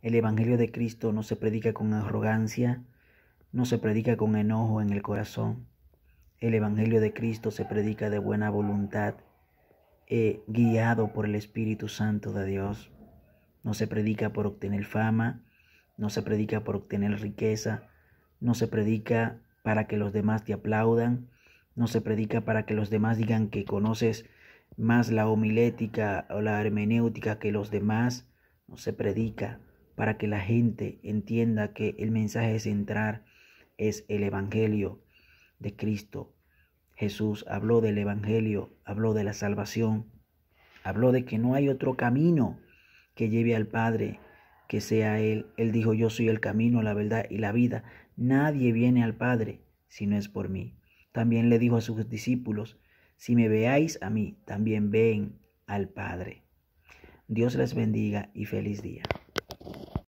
El Evangelio de Cristo no se predica con arrogancia, no se predica con enojo en el corazón. El Evangelio de Cristo se predica de buena voluntad, eh, guiado por el Espíritu Santo de Dios. No se predica por obtener fama, no se predica por obtener riqueza, no se predica para que los demás te aplaudan, no se predica para que los demás digan que conoces más la homilética o la hermenéutica que los demás, no se predica, para que la gente entienda que el mensaje central es el Evangelio de Cristo. Jesús habló del Evangelio, habló de la salvación, habló de que no hay otro camino que lleve al Padre que sea Él. Él dijo, yo soy el camino, la verdad y la vida. Nadie viene al Padre si no es por mí. También le dijo a sus discípulos, si me veáis a mí, también ven al Padre. Dios les bendiga y feliz día.